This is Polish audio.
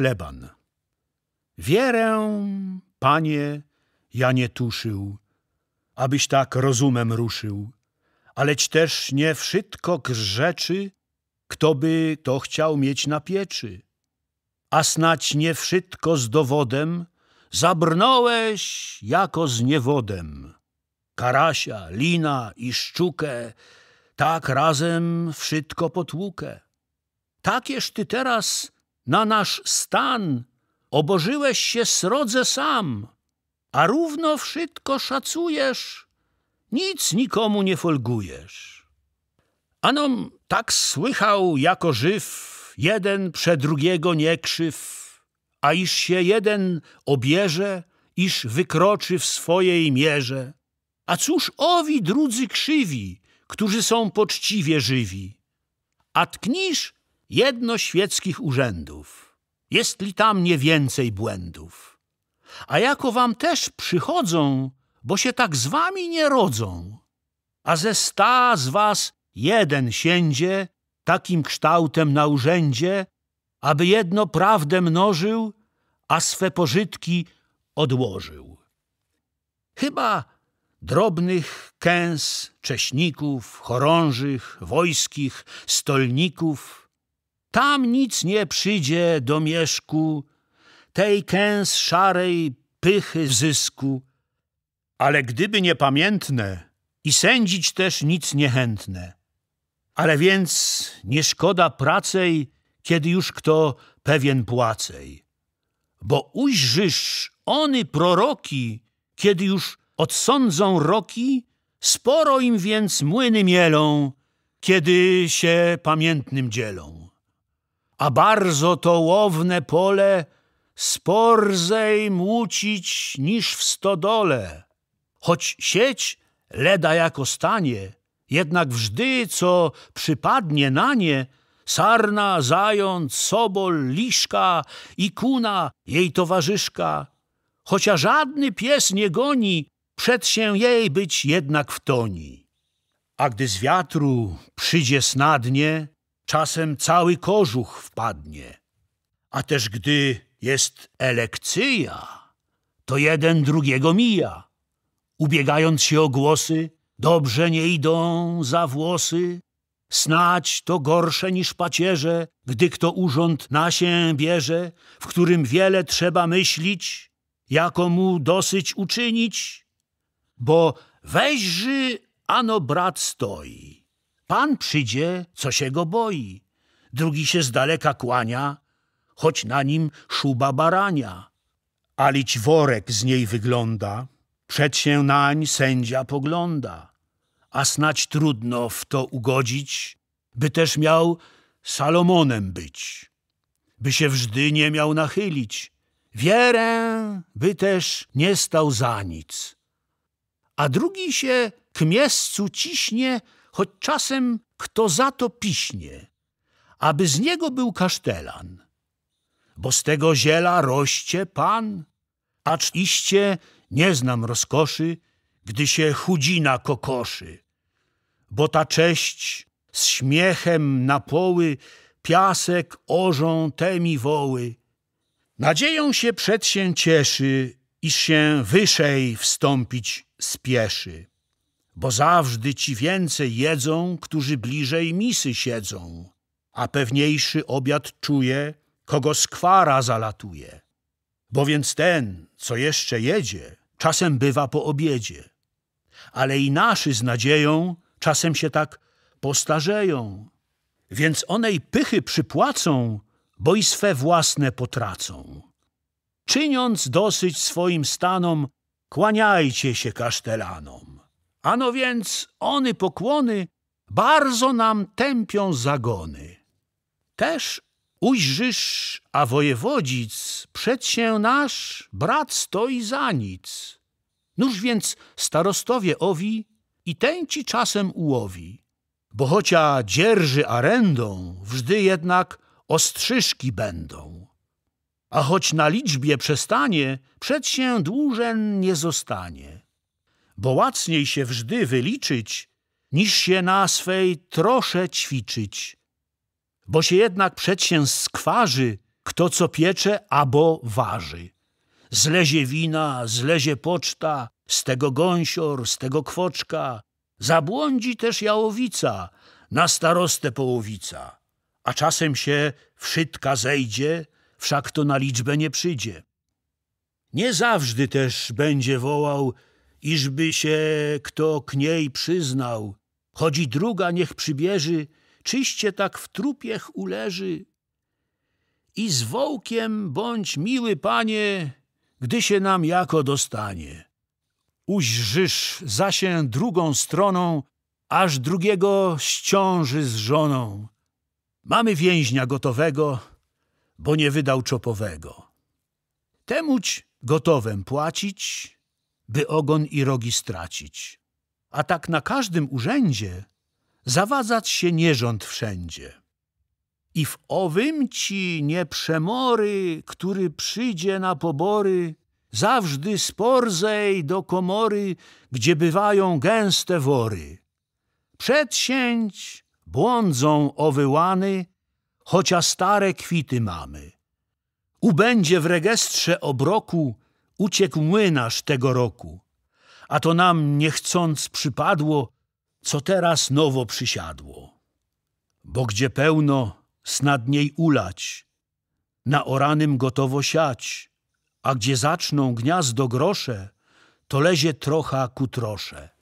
Pleban. Wierę, panie, ja nie tuszył, abyś tak rozumem ruszył, aleć też nie wszystko grzeczy, kto by to chciał mieć na pieczy. A snać nie wszystko z dowodem, zabrnąłeś jako z niewodem. Karasia, lina i szczukę, tak razem wszystko potłukę. Takież ty teraz na nasz stan obożyłeś się srodze sam, a równo wszystko szacujesz, nic nikomu nie folgujesz. Anom tak słychał jako żyw, jeden przed drugiego nie krzyw, a iż się jeden obierze, iż wykroczy w swojej mierze. A cóż owi drudzy krzywi, którzy są poczciwie żywi? A tknisz jedno świeckich urzędów, jest li tam nie więcej błędów? A jako wam też przychodzą, bo się tak z wami nie rodzą, a ze sta z was jeden siędzie takim kształtem na urzędzie, aby jedno prawdę mnożył, a swe pożytki odłożył. Chyba drobnych kęs, cześników, chorążych, wojskich, stolników, tam nic nie przyjdzie do mieszku, tej kęs szarej pychy zysku. Ale gdyby niepamiętne i sędzić też nic niechętne. Ale więc nie szkoda pracej, kiedy już kto pewien płacej. Bo ujrzysz ony proroki, kiedy już odsądzą roki, sporo im więc młyny mielą, kiedy się pamiętnym dzielą a bardzo to łowne pole sporzej młócić niż w stodole. Choć sieć leda jako stanie, jednak wżdy, co przypadnie na nie, sarna, zając, sobol, liszka i kuna, jej towarzyszka. Chociaż żadny pies nie goni, przed się jej być jednak wtoni. A gdy z wiatru przyjdzie snadnie, czasem cały kożuch wpadnie. A też gdy jest elekcja, to jeden drugiego mija. Ubiegając się o głosy, dobrze nie idą za włosy. Snać to gorsze niż pacierze, gdy kto urząd na się bierze, w którym wiele trzeba myślić, jako mu dosyć uczynić. Bo weźży, ano brat stoi Pan przyjdzie, co się go boi. Drugi się z daleka kłania, choć na nim szuba barania. Alić worek z niej wygląda, przed się nań sędzia pogląda. A snać trudno w to ugodzić, by też miał Salomonem być. By się wżdy nie miał nachylić, wierę by też nie stał za nic. A drugi się k miescu ciśnie, choć czasem kto za to piśnie, aby z niego był kasztelan. Bo z tego ziela roście pan, acz iście nie znam rozkoszy, gdy się chudzina kokoszy. Bo ta cześć z śmiechem na poły piasek orzą temi woły. Nadzieją się przed się cieszy, iż się wyżej wstąpić spieszy bo zawsze ci więcej jedzą, którzy bliżej misy siedzą, a pewniejszy obiad czuje, kogo skwara zalatuje. Bo więc ten, co jeszcze jedzie, czasem bywa po obiedzie. Ale i naszy z nadzieją czasem się tak postarzeją, więc onej pychy przypłacą, bo i swe własne potracą. Czyniąc dosyć swoim stanom, kłaniajcie się kasztelanom. Ano więc ony pokłony bardzo nam tępią zagony. Też ujrzysz, a wojewodzic przed się nasz brat stoi za nic. Nóż więc starostowie owi i tęci czasem ułowi, bo chocia dzierży arendą, wżdy jednak ostrzyżki będą. A choć na liczbie przestanie, przed się dłużen nie zostanie bo łacniej się wżdy wyliczyć, niż się na swej trosze ćwiczyć. Bo się jednak przedsię skwarzy, kto co piecze albo waży. Zlezie wina, zlezie poczta, z tego gąsior, z tego kwoczka. Zabłądzi też jałowica, na starostę połowica. A czasem się wszytka zejdzie, wszak to na liczbę nie przyjdzie. Nie zawsze też będzie wołał Iżby się kto k niej przyznał, chodzi druga niech przybierzy, czyście tak w trupiech uleży. I z wołkiem bądź miły panie, gdy się nam jako dostanie. Uźrzysz się drugą stroną, aż drugiego ściąży z żoną. Mamy więźnia gotowego, bo nie wydał czopowego. Temuć gotowem płacić, by ogon i rogi stracić. A tak na każdym urzędzie zawadzać się nierząd wszędzie. I w owym ci nieprzemory, który przyjdzie na pobory, zawżdy sporzej do komory, gdzie bywają gęste wory. Przedsięć błądzą owyłany, chociaż stare kwity mamy. Ubędzie w rejestrze obroku uciekł młynarz tego roku, a to nam niechcąc przypadło, co teraz nowo przysiadło. Bo gdzie pełno, snadniej ulać, na oranym gotowo siać, a gdzie zaczną gniazdo grosze, to lezie trocha ku trosze.